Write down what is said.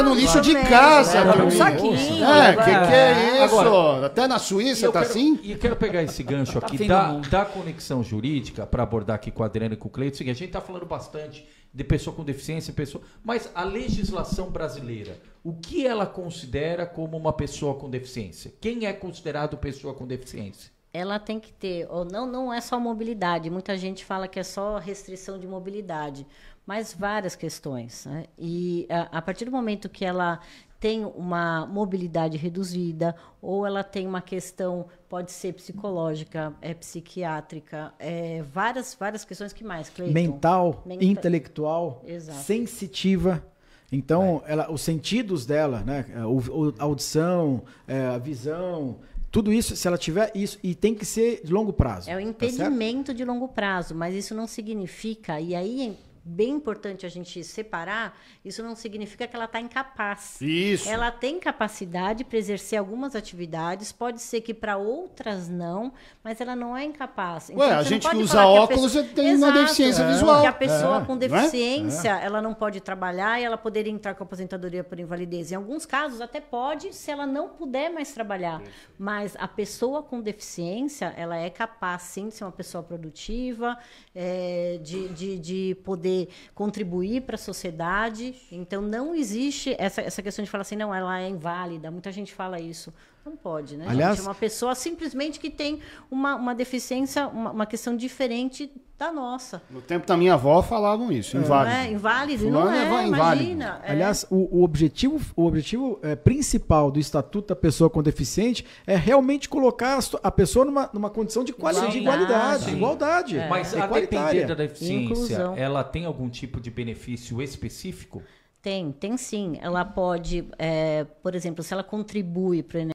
joga no lixo de casa. É, um saquinho. É, que, que é isso? Agora, Até na Suíça tá quero, assim? E eu quero pegar esse gancho tá aqui tá da, da conexão jurídica para abordar aqui com a Adriana e com o Cleiton. É seguinte, a gente tá falando bastante de pessoa com deficiência, pessoa, mas a legislação brasileira, o que ela considera como uma pessoa com deficiência? Quem é considerado pessoa com deficiência? ela tem que ter, ou não, não é só mobilidade. Muita gente fala que é só restrição de mobilidade, mas várias questões. Né? E a, a, partir do momento que ela tem uma mobilidade reduzida, ou ela tem uma questão, pode ser psicológica, é psiquiátrica, é várias, várias questões que mais, Clayton? Mental, intelectual, exato. sensitiva. Então, ela, os sentidos dela, né? A audição, é, a visão, tudo isso, se ela tiver isso, e tem que ser de longo prazo. É o tá impedimento tá de longo prazo, mas isso não significa. E aí bem importante a gente separar, isso não significa que ela está incapaz. Isso. Ela tem capacidade para exercer algumas atividades, pode ser que para outras não, mas ela não é incapaz. Então, Ué, a gente pode usa óculos que pessoa... tem Exato, uma deficiência é. visual. Porque a pessoa é. com é? deficiência, é. ela não pode trabalhar e ela poderia entrar com aposentadoria por invalidez. Em alguns casos até pode, se ela não puder mais trabalhar. Isso. Mas a pessoa com deficiência, ela é capaz sim de ser uma pessoa produtiva, é, de, de, de poder poder contribuir para a sociedade. Então não existe essa, essa questão de falar assim, não, ela é inválida. Muita gente fala isso. Não pode, né? Aliás, gente? É uma pessoa simplesmente que tem uma, uma deficiência, uma, uma questão diferente da tá, nossa. No tempo da minha avó falavam isso, inválido. É, inválido, é, não é, inválido. É, imagina. É. Aliás, o, o, objetivo, o objetivo é, principal do Estatuto da Pessoa com Deficiente é realmente colocar a pessoa numa, numa condição de, quali igualdade, de igualdade, igualdade. É. Mas é a dependência da deficiência, Inclusão. ela tem algum tipo de benefício específico? Tem, tem sim. Ela pode, por exemplo, se ela contribui para o